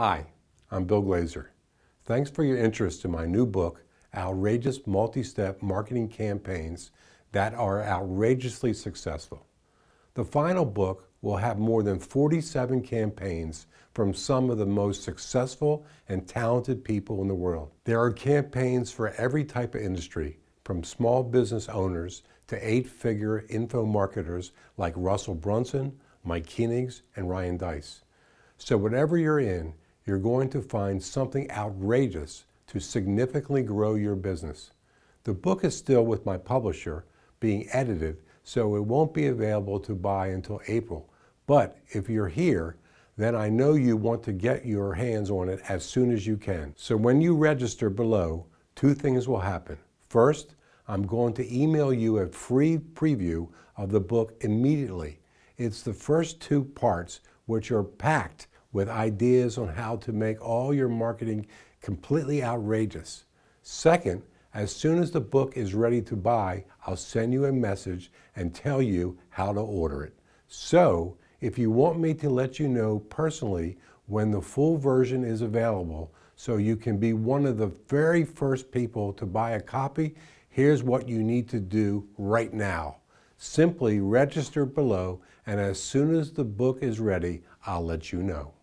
Hi, I'm Bill Glazer. Thanks for your interest in my new book, Outrageous Multi-Step Marketing Campaigns That Are Outrageously Successful. The final book will have more than 47 campaigns from some of the most successful and talented people in the world. There are campaigns for every type of industry, from small business owners to eight-figure info marketers like Russell Brunson, Mike Koenigs, and Ryan Dice. So whatever you're in, you're going to find something outrageous to significantly grow your business. The book is still with my publisher being edited, so it won't be available to buy until April. But if you're here, then I know you want to get your hands on it as soon as you can. So when you register below, two things will happen. First, I'm going to email you a free preview of the book immediately. It's the first two parts, which are packed with ideas on how to make all your marketing completely outrageous. Second, as soon as the book is ready to buy, I'll send you a message and tell you how to order it. So, if you want me to let you know personally when the full version is available, so you can be one of the very first people to buy a copy, here's what you need to do right now. Simply register below, and as soon as the book is ready, I'll let you know.